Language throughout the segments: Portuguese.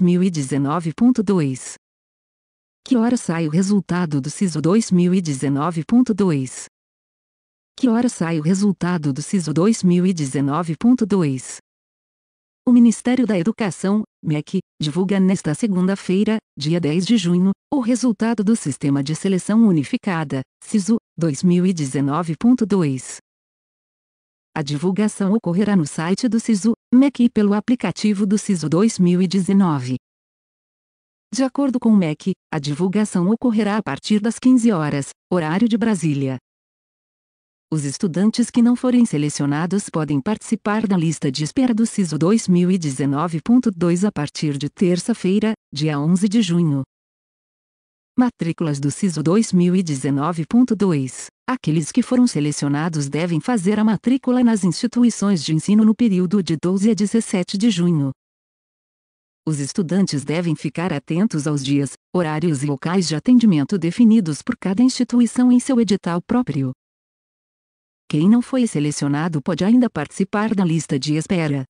2019.2. Que hora sai o resultado do CISO 2019.2? Que hora sai o resultado do CISO 2019.2? O Ministério da Educação, MEC, divulga nesta segunda-feira, dia 10 de junho, o resultado do Sistema de Seleção Unificada, CISO, 2019.2. A divulgação ocorrerá no site do SISU, MEC pelo aplicativo do CISO 2019. De acordo com o MEC, a divulgação ocorrerá a partir das 15 horas, horário de Brasília. Os estudantes que não forem selecionados podem participar da lista de espera do CISO 2019.2 a partir de terça-feira, dia 11 de junho. Matrículas do CISO 2019.2. Aqueles que foram selecionados devem fazer a matrícula nas instituições de ensino no período de 12 a 17 de junho. Os estudantes devem ficar atentos aos dias, horários e locais de atendimento definidos por cada instituição em seu edital próprio. Quem não foi selecionado pode ainda participar da lista de espera.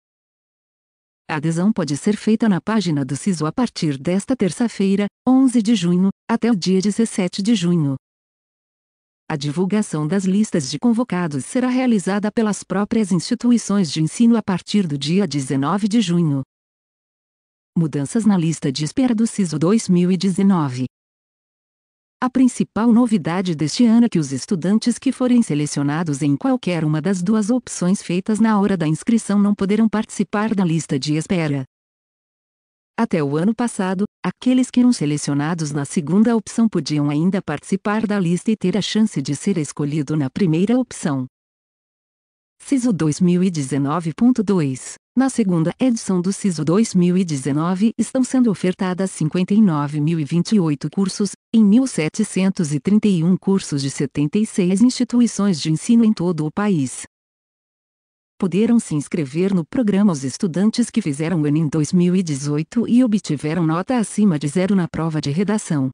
A adesão pode ser feita na página do SISU a partir desta terça-feira, 11 de junho, até o dia 17 de junho. A divulgação das listas de convocados será realizada pelas próprias instituições de ensino a partir do dia 19 de junho. Mudanças na lista de espera do SISU 2019. A principal novidade deste ano é que os estudantes que forem selecionados em qualquer uma das duas opções feitas na hora da inscrição não poderão participar da lista de espera. Até o ano passado, aqueles que eram selecionados na segunda opção podiam ainda participar da lista e ter a chance de ser escolhido na primeira opção. CISO 2019.2 na segunda edição do CISO 2019 estão sendo ofertadas 59.028 cursos, em 1.731 cursos de 76 instituições de ensino em todo o país. Poderam se inscrever no programa os estudantes que fizeram o Enem 2018 e obtiveram nota acima de zero na prova de redação.